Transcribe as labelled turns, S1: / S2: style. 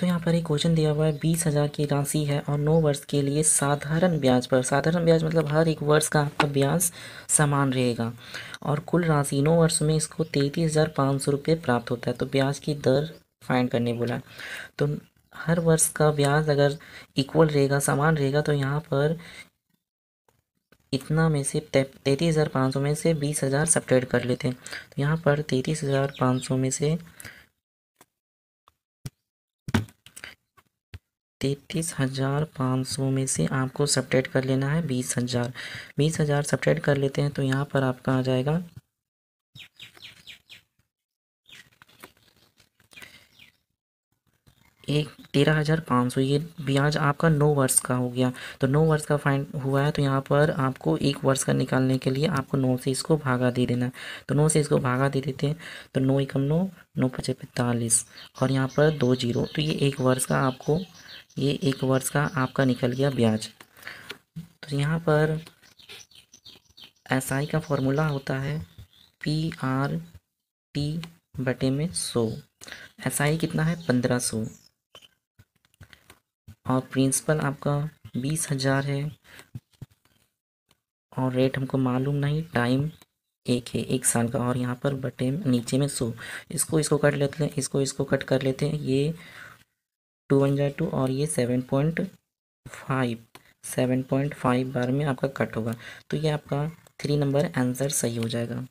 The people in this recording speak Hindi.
S1: तो यहाँ पर एक क्वेश्चन दिया हुआ है बीस हज़ार की राशि है और नौ वर्ष के लिए साधारण ब्याज पर साधारण ब्याज मतलब हर एक वर्ष का आपका ब्याज समान रहेगा और कुल राशि नौ वर्ष में इसको तैंतीस हज़ार पाँच सौ रुपये प्राप्त होता है तो ब्याज की दर फाइंड करने बोला तो हर वर्ष का ब्याज अगर इक्वल रहेगा समान रहेगा तो यहाँ पर इतना में से तैंतीस हज़ार पाँच सौ में से बीस हज़ार सपरेट कर लेते हैं तो यहाँ पर तैंतीस हज़ार पाँच सौ में से तैतीस हज़ार पाँच सौ में से आपको सपरेट कर लेना है बीस हज़ार बीस हज़ार सपरेट कर लेते हैं तो यहाँ पर आपका आ जाएगा एक तेरह हज़ार पाँच सौ ये ब्याज आपका नौ वर्ष का हो गया तो नौ वर्ष का फाइन हुआ है तो यहाँ पर आपको एक वर्ष का निकालने के लिए आपको नौ से इसको भागा दे देना तो नौ से इसको भागा दे देते हैं तो नौ एकम नौ नौ पचास पैंतालीस और यहाँ पर दो जीरो तो ये एक वर्ष का आपको ये एक वर्ष का आपका निकल गया ब्याज तो यहाँ पर एस आई का फॉर्मूला होता है पी आर टी बटे में सो एसआई कितना है पंद्रह सौ और प्रिंसिपल आपका बीस हज़ार है और रेट हमको मालूम नहीं टाइम एक है एक साल का और यहाँ पर बटे नीचे में सो इसको इसको कट लेते हैं इसको इसको कट कर लेते हैं ये टू वन जाए टू और ये seven point five seven point five बार में आपका कट होगा तो ये आपका थ्री नंबर आंसर सही हो जाएगा